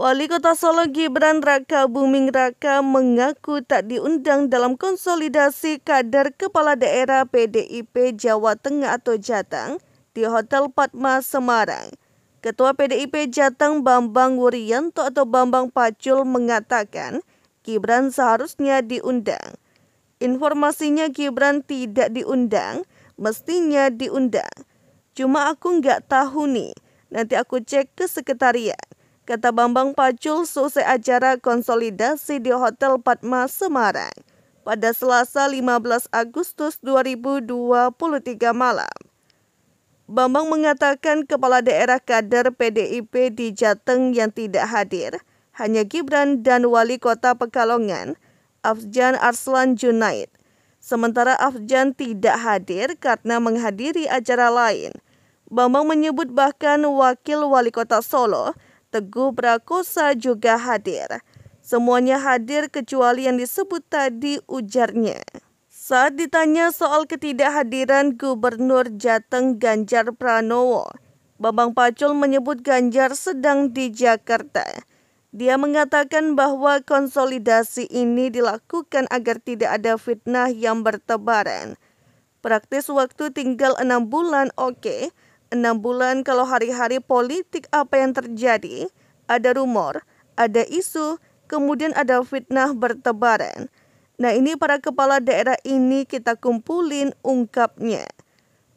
Wali Kota Solo Gibran Raka Buming Raka mengaku tak diundang dalam konsolidasi kader kepala daerah PDIP Jawa Tengah atau Jateng di Hotel Padma Semarang. Ketua PDIP Jateng Bambang Wuryanto atau Bambang Pacul mengatakan Gibran seharusnya diundang. Informasinya Gibran tidak diundang, mestinya diundang. Cuma aku nggak tahu nih, nanti aku cek ke sekretariat kata Bambang Pacul selesai acara konsolidasi di Hotel Padma Semarang pada Selasa 15 Agustus 2023 malam. Bambang mengatakan kepala daerah kader PDIP di Jateng yang tidak hadir hanya Gibran dan wali kota Pekalongan, Afjan Arslan Junaid. Sementara Afjan tidak hadir karena menghadiri acara lain. Bambang menyebut bahkan wakil wali kota Solo, Teguh Prakosa juga hadir. Semuanya hadir kecuali yang disebut tadi ujarnya. Saat ditanya soal ketidakhadiran Gubernur Jateng Ganjar Pranowo, Bambang Pacul menyebut Ganjar sedang di Jakarta. Dia mengatakan bahwa konsolidasi ini dilakukan agar tidak ada fitnah yang bertebaran. Praktis waktu tinggal enam bulan, oke. Okay Enam bulan kalau hari-hari politik apa yang terjadi? Ada rumor, ada isu, kemudian ada fitnah bertebaran. Nah ini para kepala daerah ini kita kumpulin ungkapnya.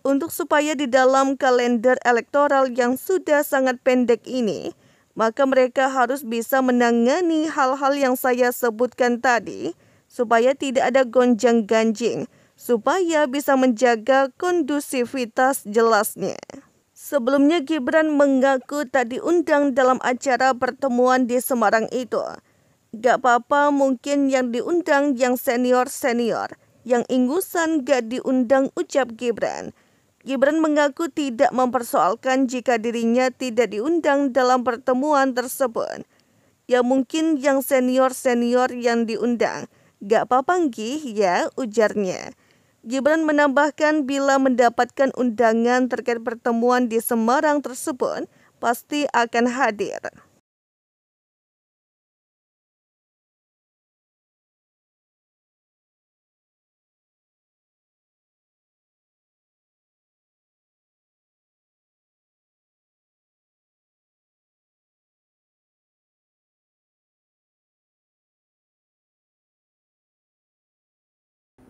Untuk supaya di dalam kalender elektoral yang sudah sangat pendek ini, maka mereka harus bisa menangani hal-hal yang saya sebutkan tadi, supaya tidak ada gonjang-ganjing, supaya bisa menjaga kondusivitas jelasnya. Sebelumnya Gibran mengaku tak diundang dalam acara pertemuan di Semarang itu. Gak apa-apa mungkin yang diundang yang senior-senior, yang ingusan gak diundang ucap Gibran. Gibran mengaku tidak mempersoalkan jika dirinya tidak diundang dalam pertemuan tersebut. Ya mungkin yang senior-senior yang diundang. Gak apa-apa ya ujarnya. Gibran menambahkan bila mendapatkan undangan terkait pertemuan di Semarang tersebut, pasti akan hadir.